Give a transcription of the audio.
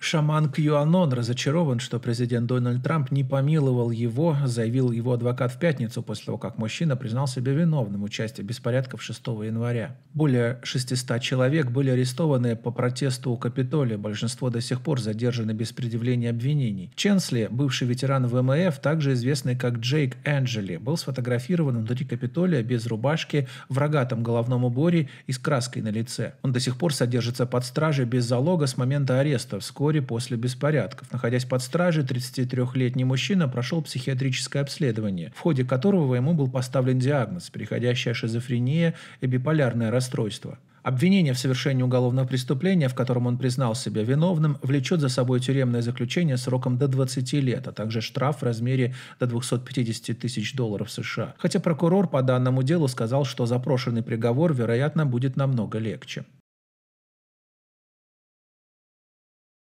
Шаман Кьюанон разочарован, что президент Дональд Трамп не помиловал его, заявил его адвокат в пятницу после того, как мужчина признал себя виновным в участии беспорядков 6 января. Более 600 человек были арестованы по протесту у Капитолия, большинство до сих пор задержаны без предъявления обвинений. Ченсли, бывший ветеран ВМФ, также известный как Джейк Энджели, был сфотографирован внутри Капитолия без рубашки, в рогатом головном уборе и с краской на лице. Он до сих пор содержится под стражей без залога с момента ареста, вскоре вскоре после беспорядков. Находясь под стражей, 33-летний мужчина прошел психиатрическое обследование, в ходе которого ему был поставлен диагноз – переходящая шизофрения и биполярное расстройство. Обвинение в совершении уголовного преступления, в котором он признал себя виновным, влечет за собой тюремное заключение сроком до 20 лет, а также штраф в размере до 250 тысяч долларов США. Хотя прокурор по данному делу сказал, что запрошенный приговор, вероятно, будет намного легче.